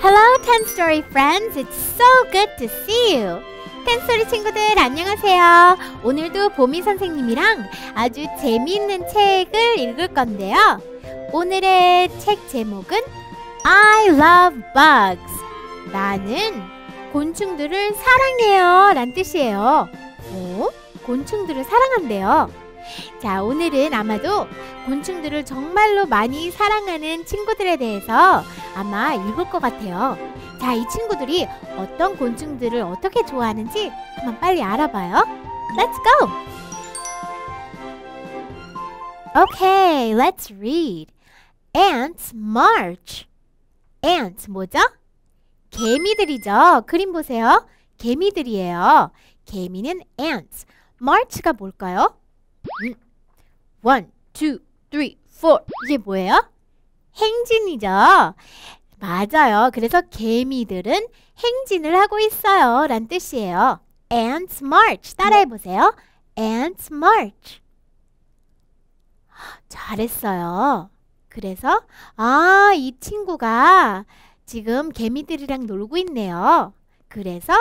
Hello, 10 Story friends. It's so good to see you. Story 친구들 안녕하세요. 오늘도 보미 선생님이랑 아주 재미있는 책을 읽을 건데요. 오늘의 책 제목은 I Love Bugs. 나는 곤충들을 사랑해요 란 뜻이에요. 오, 곤충들을 사랑한대요. 자, 오늘은 아마도 곤충들을 정말로 많이 사랑하는 친구들에 대해서 아마 읽을 것 같아요. 자, 이 친구들이 어떤 곤충들을 어떻게 좋아하는지 한번 빨리 알아봐요. Let's go! Okay, let's read. Ants march. Ants 뭐죠? 개미들이죠. 그림 보세요. 개미들이에요. 개미는 ants. march가 뭘까요? 음. one, two, three, four. 이게 뭐예요? 행진이죠. 맞아요. 그래서 개미들은 행진을 하고 있어요. 란 뜻이에요. ants march. 따라해 보세요. ants march. 잘했어요. 그래서 아, 이 친구가 지금 개미들이랑 놀고 있네요. 그래서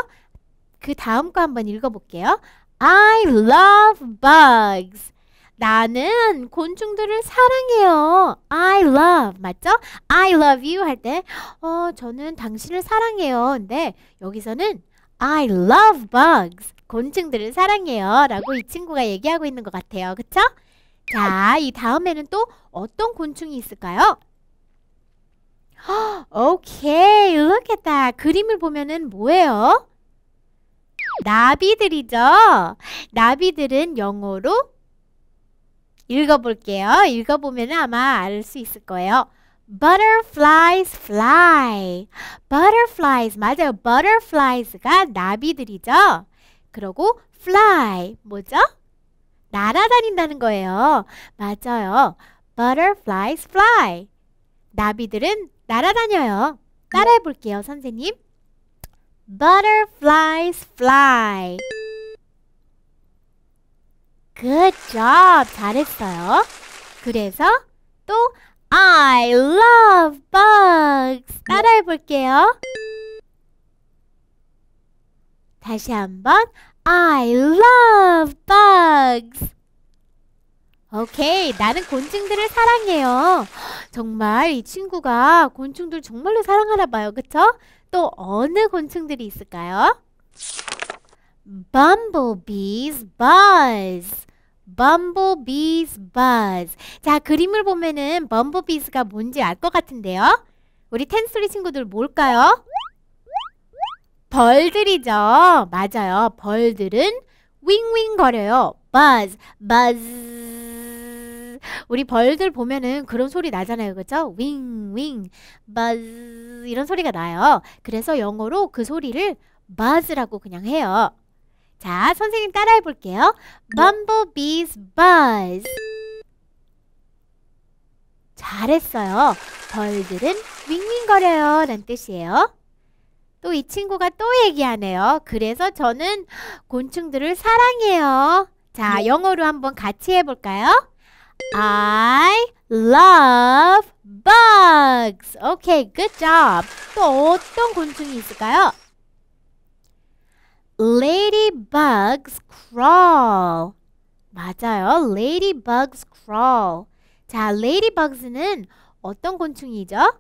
그 다음 거 한번 읽어볼게요. I love bugs. 나는 곤충들을 사랑해요. I love 맞죠? I love you 할 때 어, 저는 당신을 사랑해요. 근데 여기서는 I love bugs. 곤충들을 사랑해요. 라고 이 친구가 얘기하고 있는 것 같아요. 그쵸? 자, 이 다음에는 또 어떤 곤충이 있을까요? 오케이, 응하겠다. 그림을 보면은 뭐예요? 나비들이죠. 나비들은 영어로 읽어볼게요. 읽어보면 아마 알 수 있을 거예요. butterflies fly. butterflies 맞아요. butterflies가 나비들이죠. 그리고 fly 뭐죠? 날아다닌다는 거예요. 맞아요. butterflies fly. 나비들은 날아다녀요. 따라해 볼게요, 선생님. Butterflies fly. Good job. 잘했어요. 그래서 또 I love bugs. 따라해 볼게요. 다시 한번 I love bugs. 오케이 나는 곤충들을 사랑해요 정말 이 친구가 곤충들 정말로 사랑하나 봐요 그쵸? 또 어느 곤충들이 있을까요? Bumblebees buzz Bumblebees buzz 자 그림을 보면은 Bumblebees가 뭔지 알 것 같은데요 우리 텐스리 친구들 뭘까요? 벌들이죠 맞아요 벌들은 윙윙 거려요 buzz buzz 우리 벌들 보면은 그런 소리 나잖아요. 그죠? 윙, 윙, b u 이런 소리가 나요. 그래서 영어로 그 소리를 b 즈라고 그냥 해요. 자, 선생님 따라해 볼게요. Bumblebees buzz. 잘했어요. 벌들은 윙윙거려요. 라는 뜻이에요. 또 이 친구가 또 얘기하네요. 그래서 저는 곤충들을 사랑해요. 자, 네. 영어로 한번 같이 해볼까요? I love bugs. Okay, good job. 또 어떤 곤충이 있을까요? Ladybugs crawl. 맞아요. Ladybugs crawl. 자, ladybugs는 어떤 곤충이죠?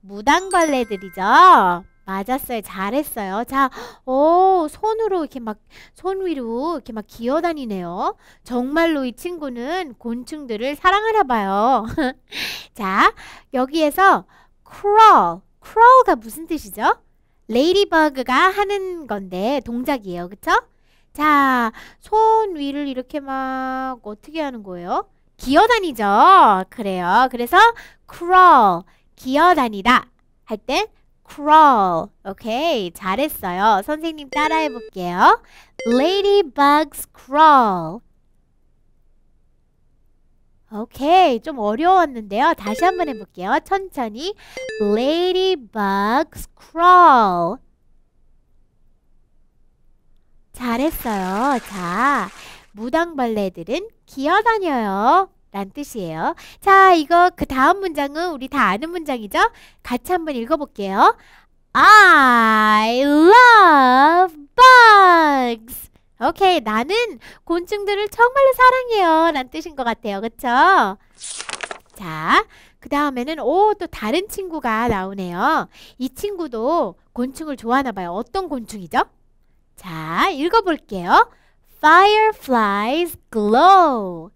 무당벌레들이죠. 맞았어요. 잘했어요. 자, 오, 손으로 이렇게 막, 손 위로 이렇게 막 기어다니네요. 정말로 이 친구는 곤충들을 사랑하나 봐요. 자, 여기에서 crawl, crawl가 무슨 뜻이죠? 레이디버그가 하는 건데 동작이에요. 그쵸? 자, 손 위를 이렇게 막 어떻게 하는 거예요? 기어다니죠. 그래요. 그래서 crawl, 기어다니다 할때 crawl. 오케이. 잘했어요. 선생님 따라해 볼게요. Ladybugs crawl. 오케이. 좀 어려웠는데요. 다시 한번 해볼게요. 천천히. Ladybugs crawl. 잘했어요. 자, 무당 벌레들은 기어다녀요. 란 뜻이에요. 자, 이거 그 다음 문장은 우리 다 아는 문장이죠? 같이 한번 읽어볼게요. I love bugs. 오케이, 나는 곤충들을 정말로 사랑해요. 란 뜻인 것 같아요. 그쵸? 자, 그 다음에는 오, 또 다른 친구가 나오네요. 이 친구도 곤충을 좋아하나 봐요. 어떤 곤충이죠? 자, 읽어볼게요. Fireflies glow.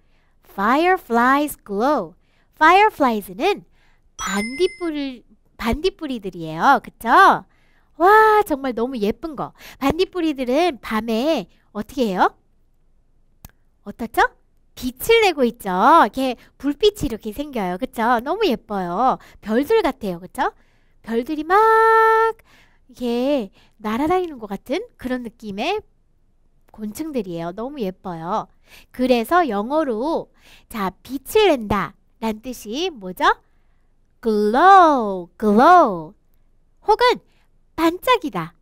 fireflies glow. fireflies는 반딧불 반딧불이들이에요. 그쵸? 와, 정말 너무 예쁜 거. 반딧불이들은 밤에 어떻게 해요? 어떻죠? 빛을 내고 있죠. 이렇게 불빛이 이렇게 생겨요. 그쵸? 너무 예뻐요. 별들 같아요. 그쵸? 별들이 막 이게 날아다니는 것 같은 그런 느낌의 곤충들이에요. 너무 예뻐요. 그래서 영어로 자 빛을 낸다 라는 뜻이 뭐죠? glow, glow 혹은 반짝이다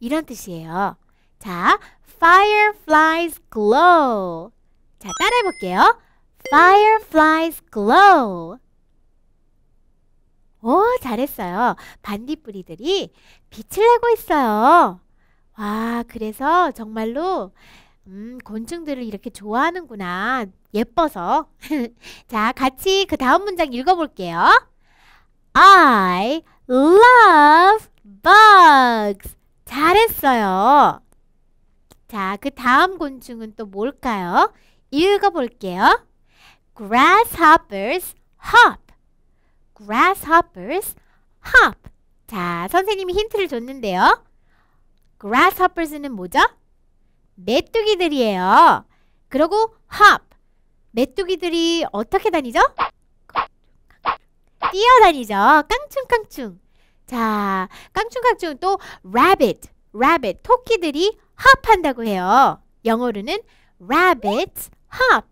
이런 뜻이에요. 자, fireflies glow 자, 따라해 볼게요. fireflies glow 오, 잘했어요. 반딧불이들이 빛을 내고 있어요. 와, 아, 그래서 정말로 음, 곤충들을 이렇게 좋아하는구나. 예뻐서. 자, 같이 그 다음 문장 읽어볼게요. I love bugs. 잘했어요. 자, 그 다음 곤충은 또 뭘까요? 읽어볼게요. Grasshoppers hop. Grasshoppers hop. 자, 선생님이 힌트를 줬는데요. grasshoppers는 뭐죠? 메뚜기들이에요. 그리고 hop. 메뚜기들이 어떻게 다니죠? 뛰어다니죠. 깡충깡충. 자, 깡충깡충 또 rabbit. rabbit 토끼들이 hop 한다고 해요. 영어로는 r a b b i t hop.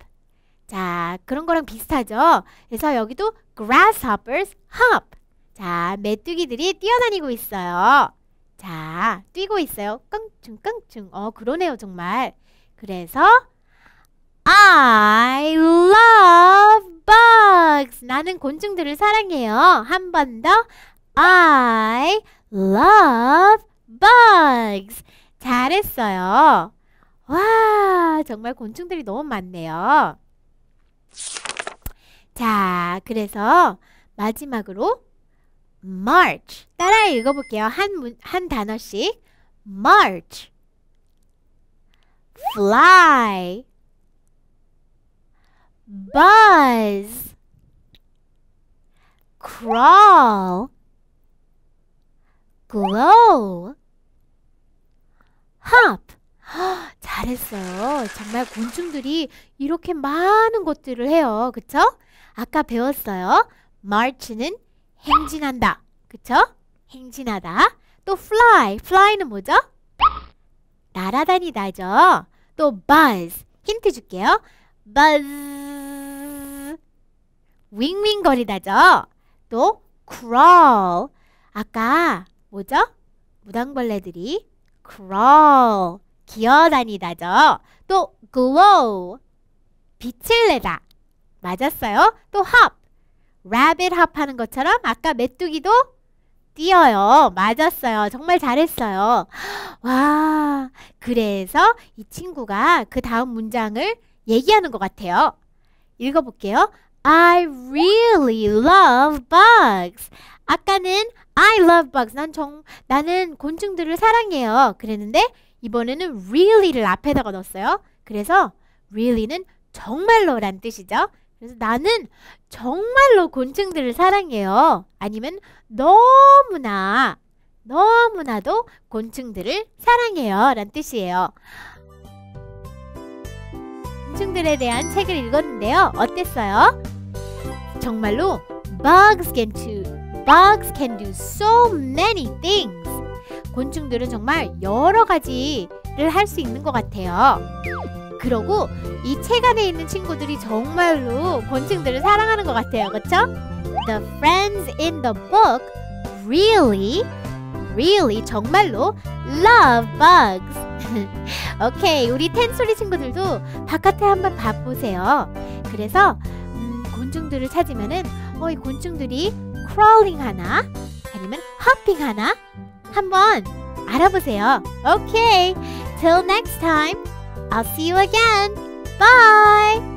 자, 그런 거랑 비슷하죠? 그래서 여기도 grasshoppers hop. 자, 메뚜기들이 뛰어다니고 있어요. 자, 뛰고 있어요. 끙충 끙충. 어, 그러네요, 정말. 그래서 I love bugs. 나는 곤충들을 사랑해요. 한 번 더. I love bugs. 잘했어요. 와, 정말 곤충들이 너무 많네요. 자, 그래서 마지막으로 march. 따라 읽어볼게요. 한, 문, 한 단어씩. march, fly, buzz, crawl, glow, hop. 잘했어요. 정말 곤충들이 이렇게 많은 것들을 해요. 그쵸? 아까 배웠어요. march는 행진한다. 그쵸? 행진하다. 또 fly. fly는 뭐죠? 날아다니다죠. 또 buzz. 힌트 줄게요. buzz. 윙윙거리다죠. 또 crawl. 아까 뭐죠? 무당벌레들이 crawl. 기어다니다죠. 또 glow. 빛을 내다. 맞았어요. 또 hop. rabbit hop 하는 것처럼 아까 메뚜기도 뛰어요. 맞았어요. 정말 잘했어요. 와, 그래서 이 친구가 그 다음 문장을 얘기하는 것 같아요. 읽어볼게요. I really love bugs. 아까는 I love bugs. 난 정, 나는 곤충들을 사랑해요. 그랬는데 이번에는 really를 앞에다가 넣었어요. 그래서 really는 정말로란 뜻이죠. 그래서 나는 정말로 곤충들을 사랑해요. 아니면 너무나 너무나도 곤충들을 사랑해요. 란 뜻이에요. 곤충들에 대한 책을 읽었는데요. 어땠어요? 정말로 bugs can do bugs can do so many things. 곤충들은 정말 여러 가지를 할 수 있는 것 같아요. 그러고 이 책 안에 있는 친구들이 정말로 곤충들을 사랑하는 것 같아요. 그쵸? The friends in the book really, really 정말로 love bugs. 오케이, 우리 텐소리 친구들도 바깥에 한번 봐보세요. 그래서 음, 곤충들을 찾으면은 어, 이 곤충들이 크롤링 하나 아니면 허핑 하나 한번 알아보세요. 오케이, till next time. I'll see you again. Bye!